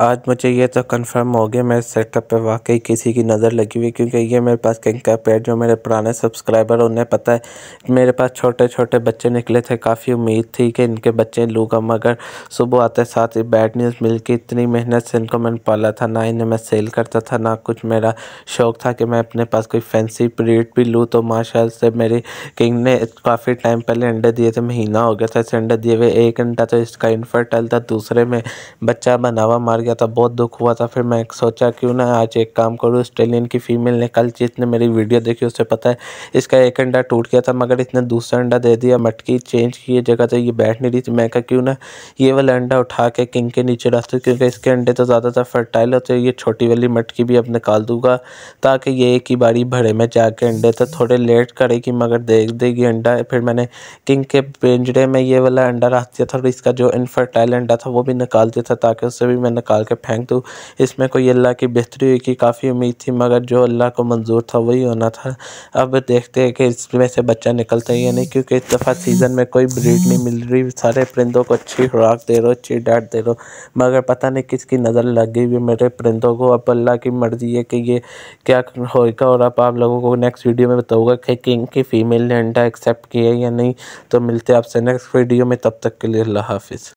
आज मुझे ये तो कंफर्म हो गया मेरे सेटअप पे वाकई किसी की नज़र लगी हुई क्योंकि ये मेरे पास किंग का पेड जो मेरे पुराने सब्सक्राइबर उन्हें पता है मेरे पास छोटे छोटे बच्चे निकले थे काफ़ी उम्मीद थी कि इनके बच्चे लूँगा मगर सुबह आते साथ ही बैड न्यूज़ मिल के इतनी मेहनत से इनको मैंने पाला था ना इन्हें मैं सेल करता था ना कुछ मेरा शौक़ था कि मैं अपने पास कोई फैंसी ब्रीड भी लूँ तो माशा से मेरे किंग ने काफ़ी टाइम पहले अंडे दिए थे महीना हो गया था इसे अंडे दिए हुए एक अंडा तो इसका इन्फर्टाइल था दूसरे में बच्चा बना हुआ मार गया था बहुत दुख हुआ था फिर मैं सोचा क्यों ना आज एक काम करूँ ऑस्ट्रेलियन की फ़ीमेल ने कल जिसने मेरी वीडियो देखी उससे पता है इसका एक अंडा टूट गया था मगर इसने दूसरा अंडा दे दिया मटकी चेंज की जगह तो ये बैठ नहीं रही थी मैं कहा क्यों ना ये वाला अंडा उठा के किंग के नीचे रख दूँ क्योंकि इसके अंडे तो ज़्यादातर फर्टाइल होते ये छोटी वाली मटकी भी अब निकाल दूंगा ताकि ये एक ही बारी भरे में जाके अंडे तो थोड़े लेट करेगी मगर देख देगी अंडा फिर मैंने किंग के पिंजरे में ये वाला अंडा रख दिया था और इसका जो इनफर्टाइल अंडा था वो भी निकाल दिया था ताकि उससे भी मैं निकाल निकाल के फेंक दूँ इसमें कोई अल्लाह की बेहतरी हुई की काफ़ी उम्मीद थी मगर जो अल्लाह को मंजूर था वही होना था अब देखते हैं कि इसमें से बच्चा निकलता है या नहीं क्योंकि इस दफ़ा सीज़न में कोई ब्रीड नहीं मिल रही सारे परिंदों को अच्छी खुराक दे रो अच्छी डांट दे रो मगर पता नहीं किसकी नज़र लग गई हुई मेरे परिंदों को अब अल्लाह की मर्ज़ी है कि ये क्या होगा और अब आप लोगों को नेक्स्ट वीडियो में बताऊँगा कि किंग की फ़ीमेल ने अंडा एक्सेप्ट किया या नहीं तो मिलते आपसे नेक्स्ट वीडियो में तब तक के लिए अल्लाह हाफिज़